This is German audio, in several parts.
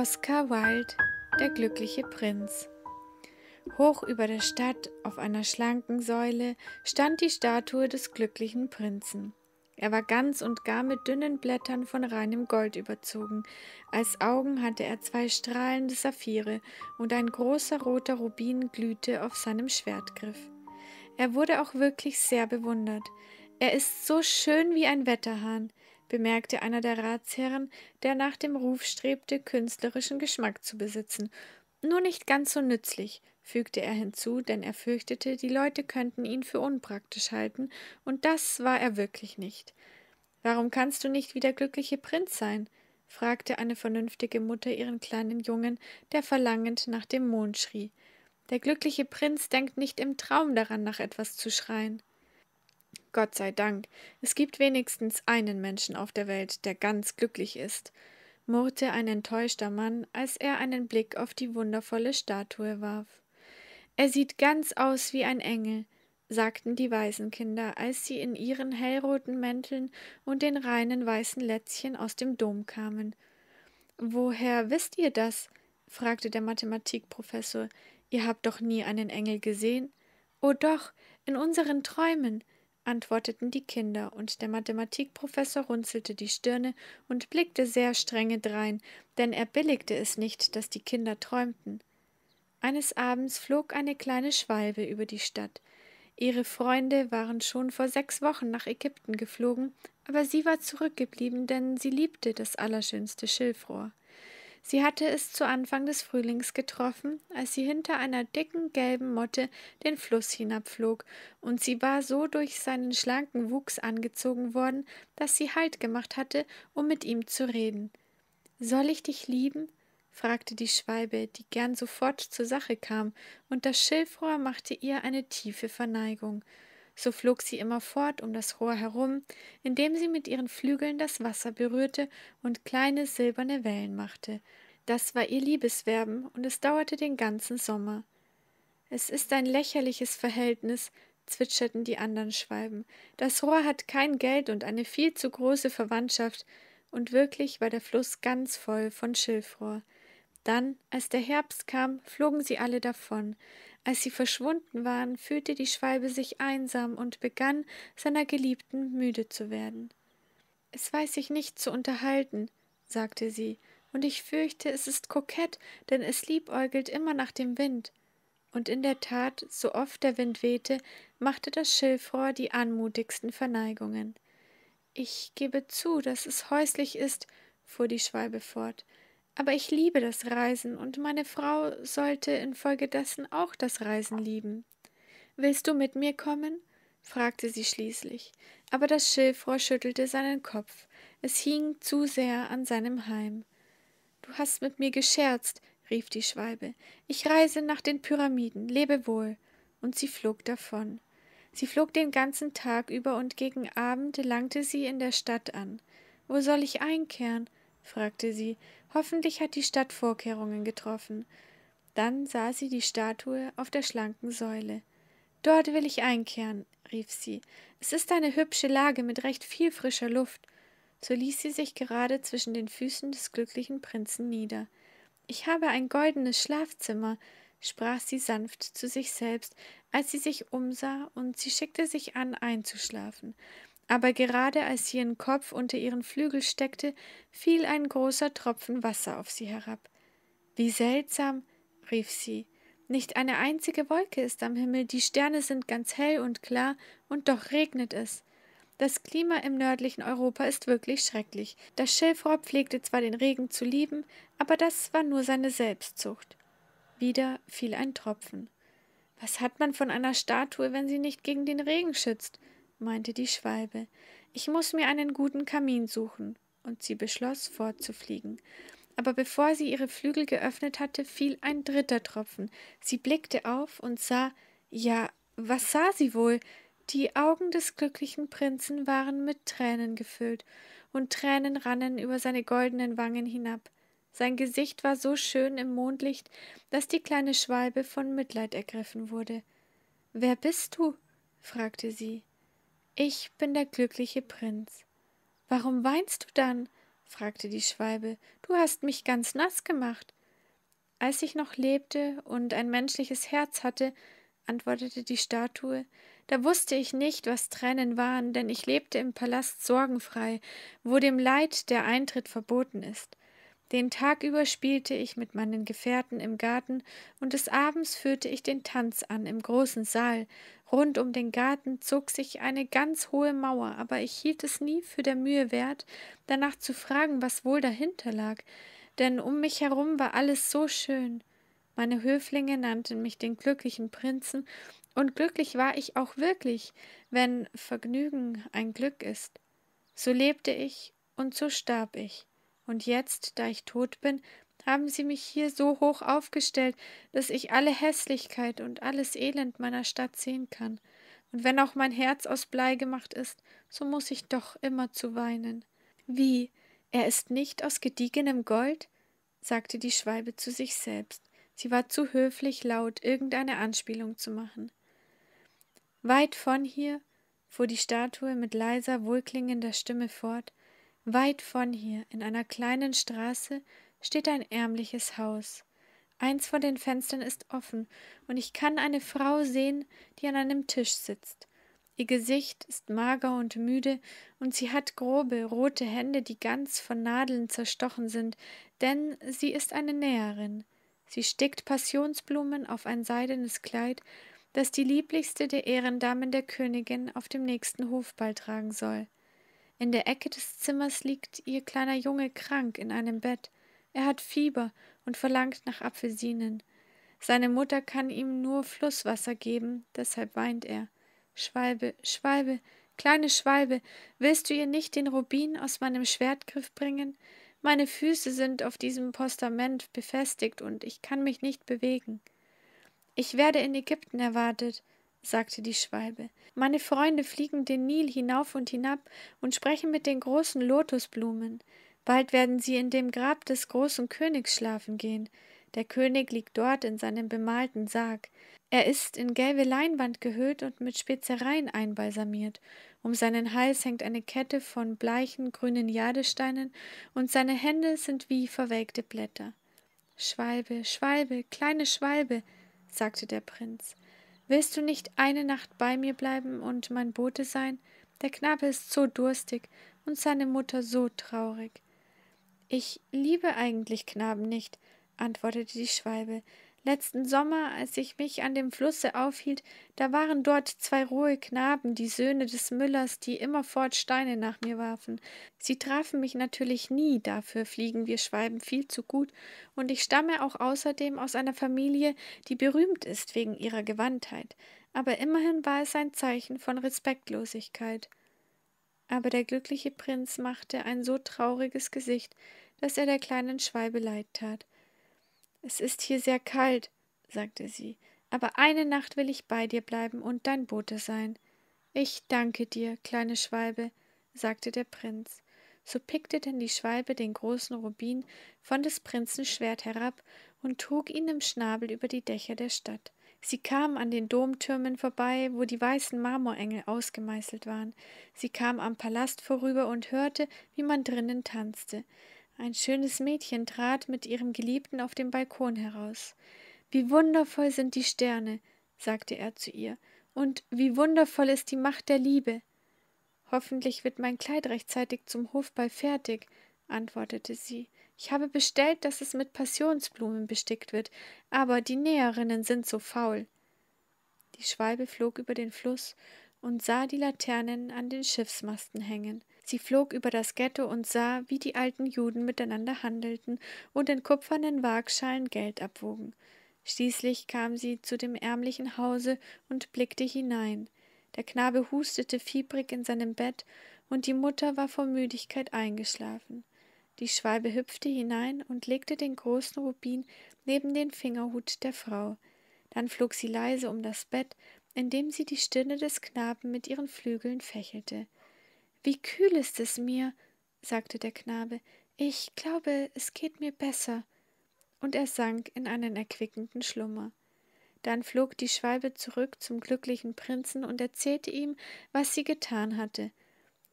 Oscar Wilde, der glückliche Prinz. Hoch über der Stadt, auf einer schlanken Säule, stand die Statue des glücklichen Prinzen. Er war ganz und gar mit dünnen Blättern von reinem Gold überzogen. Als Augen hatte er zwei strahlende Saphire und ein großer roter Rubin glühte auf seinem Schwertgriff. Er wurde auch wirklich sehr bewundert. Er ist so schön wie ein Wetterhahn bemerkte einer der Ratsherren, der nach dem Ruf strebte, künstlerischen Geschmack zu besitzen. Nur nicht ganz so nützlich, fügte er hinzu, denn er fürchtete, die Leute könnten ihn für unpraktisch halten, und das war er wirklich nicht. Warum kannst du nicht wie der glückliche Prinz sein? fragte eine vernünftige Mutter ihren kleinen Jungen, der verlangend nach dem Mond schrie. Der glückliche Prinz denkt nicht im Traum daran, nach etwas zu schreien. Gott sei Dank, es gibt wenigstens einen Menschen auf der Welt, der ganz glücklich ist, murrte ein enttäuschter Mann, als er einen Blick auf die wundervolle Statue warf. Er sieht ganz aus wie ein Engel, sagten die Waisenkinder, als sie in ihren hellroten Mänteln und den reinen weißen Lätzchen aus dem Dom kamen. Woher wisst ihr das? fragte der Mathematikprofessor. Ihr habt doch nie einen Engel gesehen? Oh doch, in unseren Träumen, antworteten die Kinder, und der Mathematikprofessor runzelte die Stirne und blickte sehr strenge drein, denn er billigte es nicht, dass die Kinder träumten. Eines Abends flog eine kleine Schwalbe über die Stadt. Ihre Freunde waren schon vor sechs Wochen nach Ägypten geflogen, aber sie war zurückgeblieben, denn sie liebte das allerschönste Schilfrohr. Sie hatte es zu Anfang des Frühlings getroffen, als sie hinter einer dicken gelben Motte den Fluss hinabflog, und sie war so durch seinen schlanken Wuchs angezogen worden, dass sie Halt gemacht hatte, um mit ihm zu reden. Soll ich dich lieben? fragte die Schwalbe, die gern sofort zur Sache kam, und das Schilfrohr machte ihr eine tiefe Verneigung. So flog sie immer fort um das Rohr herum, indem sie mit ihren Flügeln das Wasser berührte und kleine silberne Wellen machte. Das war ihr Liebeswerben, und es dauerte den ganzen Sommer. Es ist ein lächerliches Verhältnis, zwitscherten die anderen Schwalben. Das Rohr hat kein Geld und eine viel zu große Verwandtschaft, und wirklich war der Fluss ganz voll von Schilfrohr. Dann, als der Herbst kam, flogen sie alle davon. Als sie verschwunden waren, fühlte die Schwalbe sich einsam und begann, seiner Geliebten müde zu werden. Es weiß sich nicht zu unterhalten, sagte sie, und ich fürchte, es ist kokett, denn es liebäugelt immer nach dem Wind. Und in der Tat, so oft der Wind wehte, machte das Schilfrohr die anmutigsten Verneigungen. Ich gebe zu, dass es häuslich ist, fuhr die Schwalbe fort, aber ich liebe das Reisen und meine Frau sollte infolgedessen auch das Reisen lieben. Willst du mit mir kommen? fragte sie schließlich. Aber das Schilfrohr schüttelte seinen Kopf. Es hing zu sehr an seinem Heim. Du hast mit mir gescherzt, rief die Schwalbe. Ich reise nach den Pyramiden, lebe wohl. Und sie flog davon. Sie flog den ganzen Tag über und gegen Abend langte sie in der Stadt an. Wo soll ich einkehren? fragte sie, Hoffentlich hat die Stadt Vorkehrungen getroffen. Dann sah sie die Statue auf der schlanken Säule. Dort will ich einkehren, rief sie. Es ist eine hübsche Lage mit recht viel frischer Luft. So ließ sie sich gerade zwischen den Füßen des glücklichen Prinzen nieder. Ich habe ein goldenes Schlafzimmer, sprach sie sanft zu sich selbst, als sie sich umsah, und sie schickte sich an, einzuschlafen aber gerade als sie ihren Kopf unter ihren Flügel steckte, fiel ein großer Tropfen Wasser auf sie herab. Wie seltsam, rief sie, nicht eine einzige Wolke ist am Himmel, die Sterne sind ganz hell und klar, und doch regnet es. Das Klima im nördlichen Europa ist wirklich schrecklich. Das Schilfrohr pflegte zwar den Regen zu lieben, aber das war nur seine Selbstzucht. Wieder fiel ein Tropfen. Was hat man von einer Statue, wenn sie nicht gegen den Regen schützt? meinte die Schwalbe, ich muß mir einen guten Kamin suchen, und sie beschloss, fortzufliegen. Aber bevor sie ihre Flügel geöffnet hatte, fiel ein dritter Tropfen. Sie blickte auf und sah, ja, was sah sie wohl? Die Augen des glücklichen Prinzen waren mit Tränen gefüllt, und Tränen rannen über seine goldenen Wangen hinab. Sein Gesicht war so schön im Mondlicht, dass die kleine Schwalbe von Mitleid ergriffen wurde. Wer bist du? fragte sie. Ich bin der glückliche Prinz. Warum weinst du dann? fragte die Schwalbe. Du hast mich ganz nass gemacht. Als ich noch lebte und ein menschliches Herz hatte, antwortete die Statue, da wusste ich nicht, was Tränen waren, denn ich lebte im Palast sorgenfrei, wo dem Leid der Eintritt verboten ist. Den Tag über spielte ich mit meinen Gefährten im Garten, und des Abends führte ich den Tanz an im großen Saal, Rund um den Garten zog sich eine ganz hohe Mauer, aber ich hielt es nie für der Mühe wert, danach zu fragen, was wohl dahinter lag, denn um mich herum war alles so schön. Meine Höflinge nannten mich den glücklichen Prinzen, und glücklich war ich auch wirklich, wenn Vergnügen ein Glück ist. So lebte ich und so starb ich, und jetzt, da ich tot bin, haben sie mich hier so hoch aufgestellt, dass ich alle Hässlichkeit und alles Elend meiner Stadt sehen kann. Und wenn auch mein Herz aus Blei gemacht ist, so muß ich doch immer zu weinen. Wie, er ist nicht aus gediegenem Gold? sagte die Schwalbe zu sich selbst. Sie war zu höflich laut, irgendeine Anspielung zu machen. Weit von hier, fuhr die Statue mit leiser, wohlklingender Stimme fort, weit von hier, in einer kleinen Straße, steht ein ärmliches Haus. Eins von den Fenstern ist offen, und ich kann eine Frau sehen, die an einem Tisch sitzt. Ihr Gesicht ist mager und müde, und sie hat grobe, rote Hände, die ganz von Nadeln zerstochen sind, denn sie ist eine Näherin. Sie stickt Passionsblumen auf ein seidenes Kleid, das die lieblichste der Ehrendamen der Königin auf dem nächsten Hofball tragen soll. In der Ecke des Zimmers liegt ihr kleiner Junge krank in einem Bett. Er hat Fieber und verlangt nach Apfelsinen. Seine Mutter kann ihm nur Flusswasser geben, deshalb weint er. Schwalbe, Schwalbe, kleine Schwalbe, willst du ihr nicht den Rubin aus meinem Schwertgriff bringen? Meine Füße sind auf diesem Postament befestigt und ich kann mich nicht bewegen. Ich werde in Ägypten erwartet, sagte die Schwalbe. Meine Freunde fliegen den Nil hinauf und hinab und sprechen mit den großen Lotusblumen. Bald werden sie in dem Grab des großen Königs schlafen gehen. Der König liegt dort in seinem bemalten Sarg. Er ist in gelbe Leinwand gehüllt und mit Spezereien einbalsamiert. Um seinen Hals hängt eine Kette von bleichen grünen Jadesteinen und seine Hände sind wie verwelkte Blätter. Schwalbe, Schwalbe, kleine Schwalbe, sagte der Prinz. Willst du nicht eine Nacht bei mir bleiben und mein Bote sein? Der Knabe ist so durstig und seine Mutter so traurig. Ich liebe eigentlich Knaben nicht, antwortete die Schwalbe. Letzten Sommer, als ich mich an dem Flusse aufhielt, da waren dort zwei rohe Knaben, die Söhne des Müllers, die immerfort Steine nach mir warfen. Sie trafen mich natürlich nie, dafür fliegen wir Schwalben viel zu gut, und ich stamme auch außerdem aus einer Familie, die berühmt ist wegen ihrer Gewandtheit. Aber immerhin war es ein Zeichen von Respektlosigkeit. Aber der glückliche Prinz machte ein so trauriges Gesicht, dass er der kleinen Schwalbe leid tat. Es ist hier sehr kalt, sagte sie, aber eine Nacht will ich bei dir bleiben und dein Bote sein. Ich danke dir, kleine Schwalbe, sagte der Prinz. So pickte denn die Schwalbe den großen Rubin von des Prinzen Schwert herab und trug ihn im Schnabel über die Dächer der Stadt. Sie kam an den Domtürmen vorbei, wo die weißen Marmorengel ausgemeißelt waren. Sie kam am Palast vorüber und hörte, wie man drinnen tanzte. Ein schönes Mädchen trat mit ihrem Geliebten auf dem Balkon heraus. Wie wundervoll sind die Sterne, sagte er zu ihr, und wie wundervoll ist die Macht der Liebe. Hoffentlich wird mein Kleid rechtzeitig zum Hofball fertig, antwortete sie. Ich habe bestellt, dass es mit Passionsblumen bestickt wird, aber die Näherinnen sind so faul. Die Schwalbe flog über den Fluss und sah die Laternen an den Schiffsmasten hängen. Sie flog über das Ghetto und sah, wie die alten Juden miteinander handelten und in kupfernen Waagschalen Geld abwogen. Schließlich kam sie zu dem ärmlichen Hause und blickte hinein. Der Knabe hustete fiebrig in seinem Bett, und die Mutter war vor Müdigkeit eingeschlafen. Die Schwalbe hüpfte hinein und legte den großen Rubin neben den Fingerhut der Frau. Dann flog sie leise um das Bett, indem sie die Stirne des Knaben mit ihren Flügeln fächelte. Wie kühl ist es mir, sagte der Knabe, ich glaube, es geht mir besser. Und er sank in einen erquickenden Schlummer. Dann flog die Schwalbe zurück zum glücklichen Prinzen und erzählte ihm, was sie getan hatte.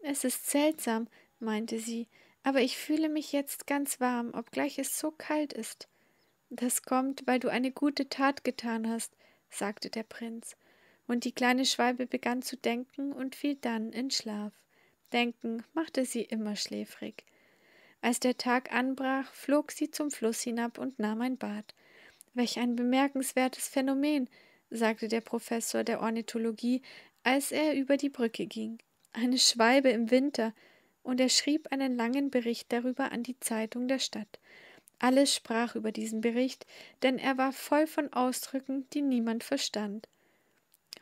Es ist seltsam, meinte sie, aber ich fühle mich jetzt ganz warm, obgleich es so kalt ist. Das kommt, weil du eine gute Tat getan hast, sagte der Prinz, und die kleine Schwalbe begann zu denken und fiel dann in Schlaf. Denken machte sie immer schläfrig. Als der Tag anbrach, flog sie zum Fluss hinab und nahm ein Bad. Welch ein bemerkenswertes Phänomen, sagte der Professor der Ornithologie, als er über die Brücke ging. Eine Schwalbe im Winter, und er schrieb einen langen Bericht darüber an die Zeitung der Stadt. Alles sprach über diesen Bericht, denn er war voll von Ausdrücken, die niemand verstand.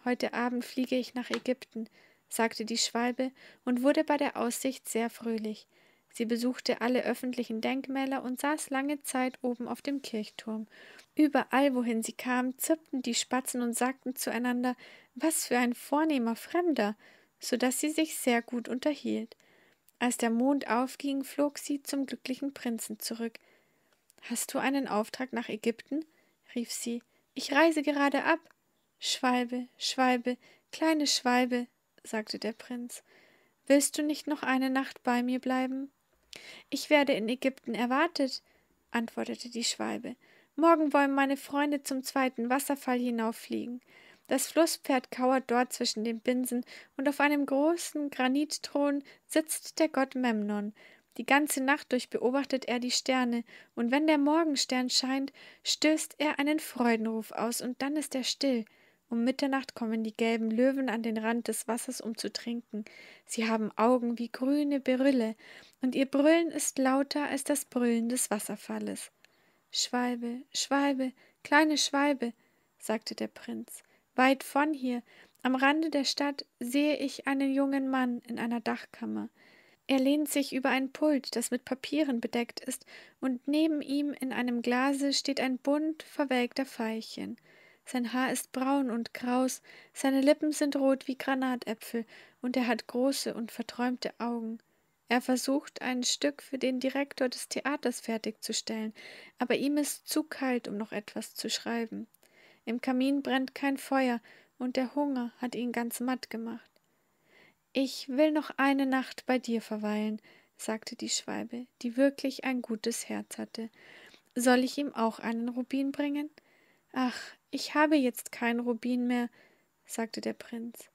Heute Abend fliege ich nach Ägypten, sagte die Schwalbe und wurde bei der Aussicht sehr fröhlich. Sie besuchte alle öffentlichen Denkmäler und saß lange Zeit oben auf dem Kirchturm. Überall, wohin sie kam, zirpten die Spatzen und sagten zueinander, was für ein vornehmer Fremder, so daß sie sich sehr gut unterhielt. Als der Mond aufging, flog sie zum glücklichen Prinzen zurück. Hast du einen Auftrag nach Ägypten? rief sie. Ich reise gerade ab. Schwalbe, Schwalbe, kleine Schwalbe, sagte der Prinz, willst du nicht noch eine Nacht bei mir bleiben? Ich werde in Ägypten erwartet, antwortete die Schwalbe. Morgen wollen meine Freunde zum zweiten Wasserfall hinauffliegen. Das Flusspferd kauert dort zwischen den Binsen, und auf einem großen Granitthron sitzt der Gott Memnon. Die ganze Nacht durch beobachtet er die Sterne, und wenn der Morgenstern scheint, stößt er einen Freudenruf aus, und dann ist er still. Um Mitternacht kommen die gelben Löwen an den Rand des Wassers, um zu trinken. Sie haben Augen wie grüne Berylle, und ihr Brüllen ist lauter als das Brüllen des Wasserfalles. Schwalbe, Schwalbe, kleine Schwalbe, sagte der Prinz. Weit von hier, am Rande der Stadt, sehe ich einen jungen Mann in einer Dachkammer. Er lehnt sich über ein Pult, das mit Papieren bedeckt ist, und neben ihm in einem Glase steht ein bunt verwelkter Veilchen. Sein Haar ist braun und kraus, seine Lippen sind rot wie Granatäpfel, und er hat große und verträumte Augen. Er versucht, ein Stück für den Direktor des Theaters fertigzustellen, aber ihm ist zu kalt, um noch etwas zu schreiben. Im Kamin brennt kein Feuer, und der Hunger hat ihn ganz matt gemacht. Ich will noch eine Nacht bei dir verweilen, sagte die Schwalbe, die wirklich ein gutes Herz hatte. Soll ich ihm auch einen Rubin bringen? Ach, ich habe jetzt keinen Rubin mehr, sagte der Prinz.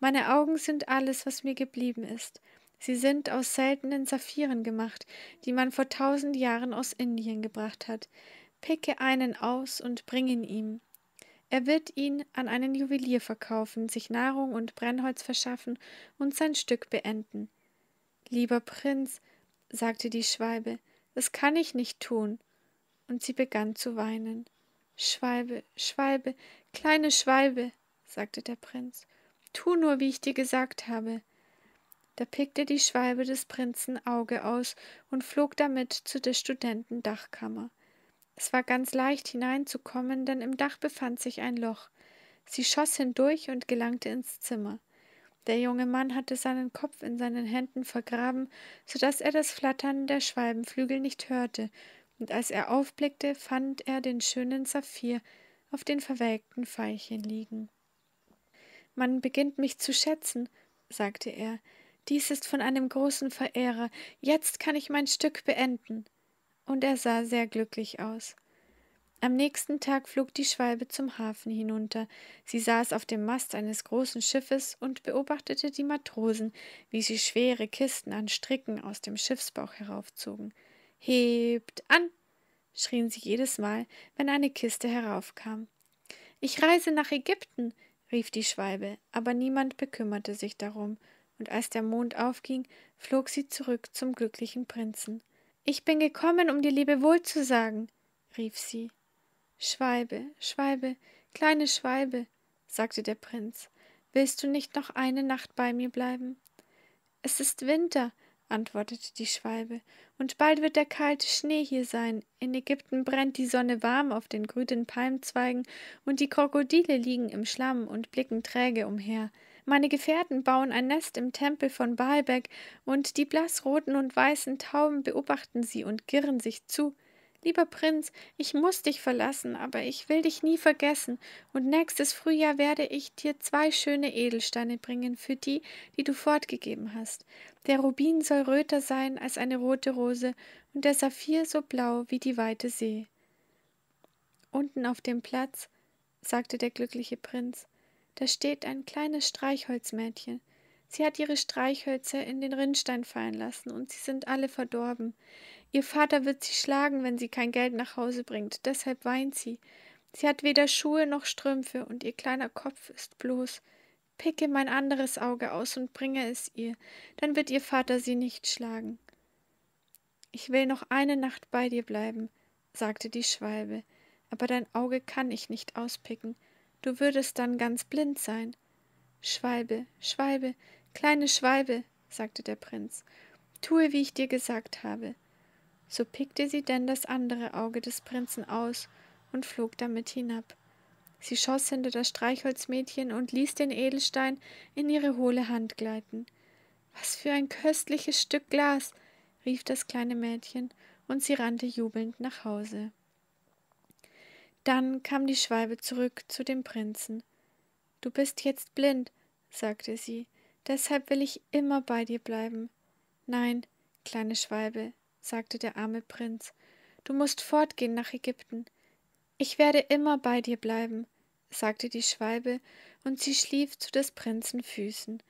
Meine Augen sind alles, was mir geblieben ist. Sie sind aus seltenen Saphiren gemacht, die man vor tausend Jahren aus Indien gebracht hat. Picke einen aus und bring ihn ihm. Er wird ihn an einen Juwelier verkaufen, sich Nahrung und Brennholz verschaffen und sein Stück beenden. Lieber Prinz, sagte die Schwalbe, das kann ich nicht tun. Und sie begann zu weinen. Schwalbe, Schwalbe, kleine Schwalbe, sagte der Prinz, tu nur, wie ich dir gesagt habe. Da pickte die Schwalbe des Prinzen Auge aus und flog damit zu der Studenten Dachkammer. Es war ganz leicht hineinzukommen, denn im Dach befand sich ein Loch. Sie schoss hindurch und gelangte ins Zimmer. Der junge Mann hatte seinen Kopf in seinen Händen vergraben, so daß er das Flattern der Schwalbenflügel nicht hörte, und als er aufblickte, fand er den schönen Saphir auf den verwelkten Veilchen liegen. Man beginnt mich zu schätzen, sagte er. Dies ist von einem großen Verehrer. Jetzt kann ich mein Stück beenden und er sah sehr glücklich aus. Am nächsten Tag flog die Schwalbe zum Hafen hinunter. Sie saß auf dem Mast eines großen Schiffes und beobachtete die Matrosen, wie sie schwere Kisten an Stricken aus dem Schiffsbauch heraufzogen. Hebt an! schrien sie jedes Mal, wenn eine Kiste heraufkam. Ich reise nach Ägypten! rief die Schwalbe, aber niemand bekümmerte sich darum, und als der Mond aufging, flog sie zurück zum glücklichen Prinzen. Ich bin gekommen, um dir Lebewohl zu sagen, rief sie. Schweibe, Schweibe, kleine Schweibe, sagte der Prinz, willst du nicht noch eine Nacht bei mir bleiben? Es ist Winter, antwortete die Schweibe, und bald wird der kalte Schnee hier sein. In Ägypten brennt die Sonne warm auf den grünen Palmzweigen, und die Krokodile liegen im Schlamm und blicken träge umher. Meine Gefährten bauen ein Nest im Tempel von Baalbek, und die blassroten und weißen Tauben beobachten sie und girren sich zu. Lieber Prinz, ich muß dich verlassen, aber ich will dich nie vergessen, und nächstes Frühjahr werde ich dir zwei schöne Edelsteine bringen für die, die du fortgegeben hast. Der Rubin soll röter sein als eine rote Rose, und der Saphir so blau wie die weite See. Unten auf dem Platz, sagte der glückliche Prinz, da steht ein kleines Streichholzmädchen. Sie hat ihre Streichhölzer in den Rinnstein fallen lassen, und sie sind alle verdorben. Ihr Vater wird sie schlagen, wenn sie kein Geld nach Hause bringt, deshalb weint sie. Sie hat weder Schuhe noch Strümpfe, und ihr kleiner Kopf ist bloß. Picke mein anderes Auge aus und bringe es ihr, dann wird ihr Vater sie nicht schlagen. Ich will noch eine Nacht bei dir bleiben, sagte die Schwalbe, aber dein Auge kann ich nicht auspicken, du würdest dann ganz blind sein. Schwalbe, Schwalbe, kleine Schwalbe, sagte der Prinz, tue, wie ich dir gesagt habe. So pickte sie denn das andere Auge des Prinzen aus und flog damit hinab. Sie schoss hinter das Streichholzmädchen und ließ den Edelstein in ihre hohle Hand gleiten. Was für ein köstliches Stück Glas! rief das kleine Mädchen, und sie rannte jubelnd nach Hause. Dann kam die Schwalbe zurück zu dem Prinzen. Du bist jetzt blind, sagte sie, deshalb will ich immer bei dir bleiben. Nein, kleine Schwalbe, sagte der arme Prinz, du musst fortgehen nach Ägypten. Ich werde immer bei dir bleiben, sagte die Schwalbe, und sie schlief zu des Prinzen Füßen.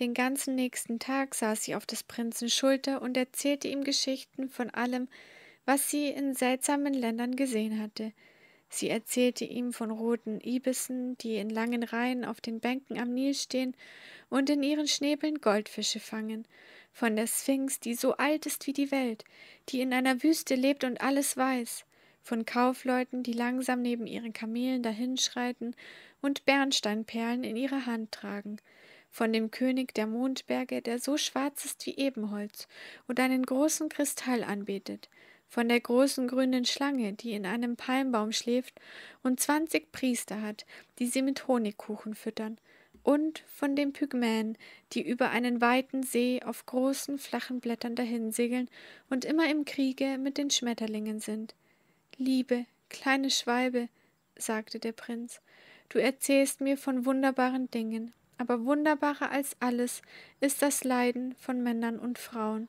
Den ganzen nächsten Tag saß sie auf des Prinzen Schulter und erzählte ihm Geschichten von allem, was sie in seltsamen Ländern gesehen hatte, Sie erzählte ihm von roten Ibissen, die in langen Reihen auf den Bänken am Nil stehen und in ihren Schnäbeln Goldfische fangen, von der Sphinx, die so alt ist wie die Welt, die in einer Wüste lebt und alles weiß, von Kaufleuten, die langsam neben ihren Kamelen dahinschreiten und Bernsteinperlen in ihrer Hand tragen, von dem König der Mondberge, der so schwarz ist wie Ebenholz und einen großen Kristall anbetet, von der großen grünen Schlange, die in einem Palmbaum schläft und zwanzig Priester hat, die sie mit Honigkuchen füttern, und von den Pygmäen, die über einen weiten See auf großen, flachen Blättern dahinsegeln und immer im Kriege mit den Schmetterlingen sind. Liebe, kleine Schwalbe, sagte der Prinz, du erzählst mir von wunderbaren Dingen, aber wunderbarer als alles ist das Leiden von Männern und Frauen.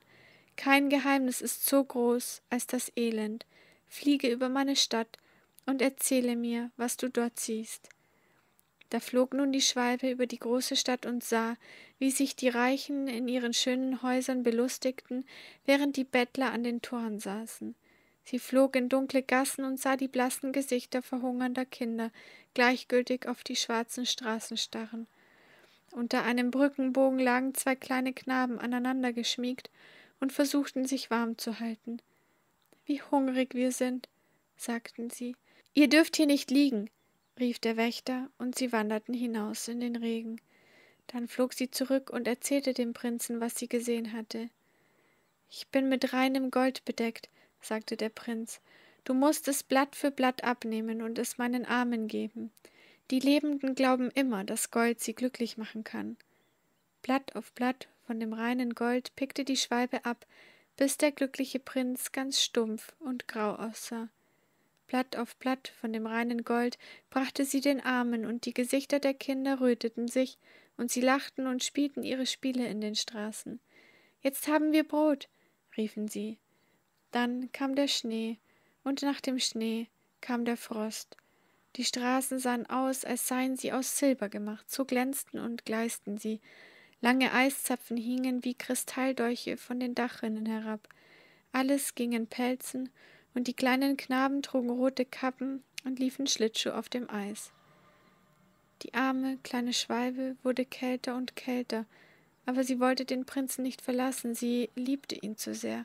Kein Geheimnis ist so groß als das Elend. Fliege über meine Stadt und erzähle mir, was du dort siehst. Da flog nun die Schwalbe über die große Stadt und sah, wie sich die Reichen in ihren schönen Häusern belustigten, während die Bettler an den Toren saßen. Sie flog in dunkle Gassen und sah die blassen Gesichter verhungernder Kinder gleichgültig auf die schwarzen Straßen starren. Unter einem Brückenbogen lagen zwei kleine Knaben aneinander geschmiegt und versuchten sich warm zu halten. Wie hungrig wir sind, sagten sie. Ihr dürft hier nicht liegen, rief der Wächter, und sie wanderten hinaus in den Regen. Dann flog sie zurück und erzählte dem Prinzen, was sie gesehen hatte. Ich bin mit reinem Gold bedeckt, sagte der Prinz. Du musst es Blatt für Blatt abnehmen und es meinen Armen geben. Die Lebenden glauben immer, dass Gold sie glücklich machen kann. Blatt auf Blatt von dem reinen Gold pickte die Schwalbe ab, bis der glückliche Prinz ganz stumpf und grau aussah. Blatt auf Blatt von dem reinen Gold brachte sie den Armen, und die Gesichter der Kinder röteten sich, und sie lachten und spielten ihre Spiele in den Straßen. Jetzt haben wir Brot, riefen sie. Dann kam der Schnee, und nach dem Schnee kam der Frost. Die Straßen sahen aus, als seien sie aus Silber gemacht, so glänzten und gleisten sie, Lange Eiszapfen hingen wie Kristalldolche von den Dachrinnen herab. Alles ging in Pelzen, und die kleinen Knaben trugen rote Kappen und liefen Schlittschuh auf dem Eis. Die arme, kleine Schwalbe wurde kälter und kälter, aber sie wollte den Prinzen nicht verlassen, sie liebte ihn zu sehr.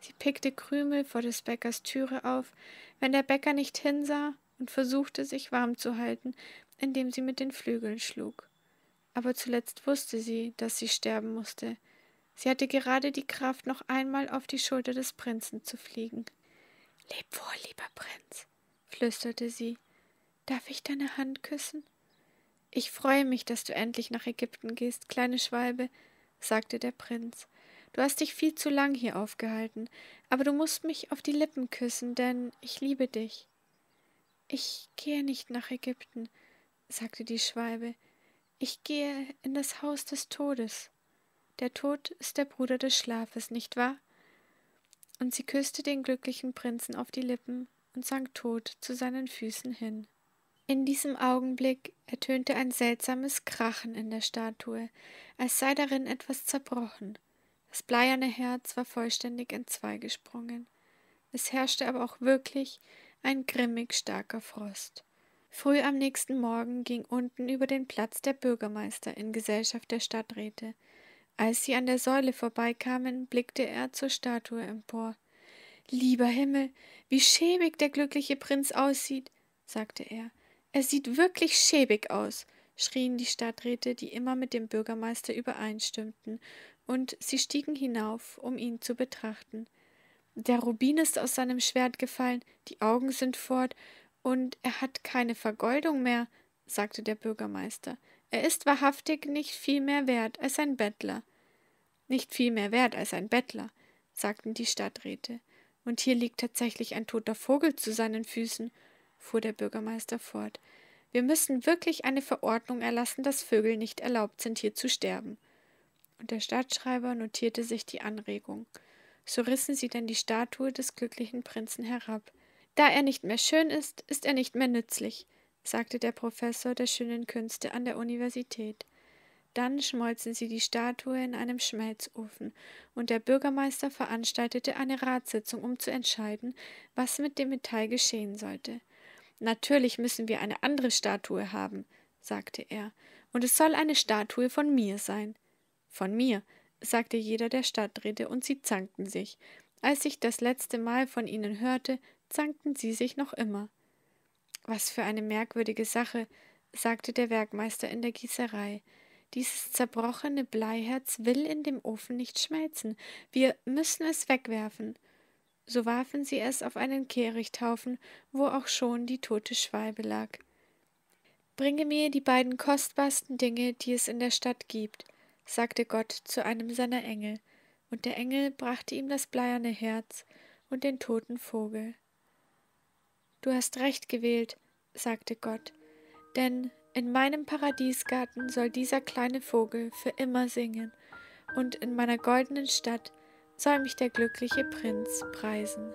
Sie pickte Krümel vor des Bäckers Türe auf, wenn der Bäcker nicht hinsah, und versuchte, sich warm zu halten, indem sie mit den Flügeln schlug aber zuletzt wusste sie, dass sie sterben musste. Sie hatte gerade die Kraft, noch einmal auf die Schulter des Prinzen zu fliegen. Leb wohl, lieber Prinz, flüsterte sie. Darf ich deine Hand küssen? Ich freue mich, dass du endlich nach Ägypten gehst, kleine Schwalbe, sagte der Prinz. Du hast dich viel zu lang hier aufgehalten, aber du musst mich auf die Lippen küssen, denn ich liebe dich. Ich gehe nicht nach Ägypten, sagte die Schwalbe. Ich gehe in das Haus des Todes. Der Tod ist der Bruder des Schlafes, nicht wahr? Und sie küsste den glücklichen Prinzen auf die Lippen und sank tot zu seinen Füßen hin. In diesem Augenblick ertönte ein seltsames Krachen in der Statue, als sei darin etwas zerbrochen. Das bleierne Herz war vollständig entzweigesprungen. Es herrschte aber auch wirklich ein grimmig starker Frost. Früh am nächsten Morgen ging unten über den Platz der Bürgermeister in Gesellschaft der Stadträte. Als sie an der Säule vorbeikamen, blickte er zur Statue empor. Lieber Himmel, wie schäbig der glückliche Prinz aussieht, sagte er. Er sieht wirklich schäbig aus, schrien die Stadträte, die immer mit dem Bürgermeister übereinstimmten, und sie stiegen hinauf, um ihn zu betrachten. Der Rubin ist aus seinem Schwert gefallen, die Augen sind fort, und er hat keine Vergoldung mehr, sagte der Bürgermeister. Er ist wahrhaftig nicht viel mehr wert als ein Bettler. Nicht viel mehr wert als ein Bettler, sagten die Stadträte. Und hier liegt tatsächlich ein toter Vogel zu seinen Füßen, fuhr der Bürgermeister fort. Wir müssen wirklich eine Verordnung erlassen, dass Vögel nicht erlaubt sind, hier zu sterben. Und der Stadtschreiber notierte sich die Anregung. So rissen sie denn die Statue des glücklichen Prinzen herab. Da er nicht mehr schön ist, ist er nicht mehr nützlich, sagte der Professor der schönen Künste an der Universität. Dann schmolzen sie die Statue in einem Schmelzofen, und der Bürgermeister veranstaltete eine Ratssitzung, um zu entscheiden, was mit dem Metall geschehen sollte. Natürlich müssen wir eine andere Statue haben, sagte er, und es soll eine Statue von mir sein. Von mir, sagte jeder der Stadträte, und sie zankten sich. Als ich das letzte Mal von ihnen hörte, zankten sie sich noch immer. Was für eine merkwürdige Sache, sagte der Werkmeister in der Gießerei. Dieses zerbrochene Bleiherz will in dem Ofen nicht schmelzen. Wir müssen es wegwerfen. So warfen sie es auf einen Kehrichthaufen, wo auch schon die tote Schwalbe lag. Bringe mir die beiden kostbarsten Dinge, die es in der Stadt gibt, sagte Gott zu einem seiner Engel, und der Engel brachte ihm das bleierne Herz und den toten Vogel. Du hast recht gewählt, sagte Gott, denn in meinem Paradiesgarten soll dieser kleine Vogel für immer singen, und in meiner goldenen Stadt soll mich der glückliche Prinz preisen.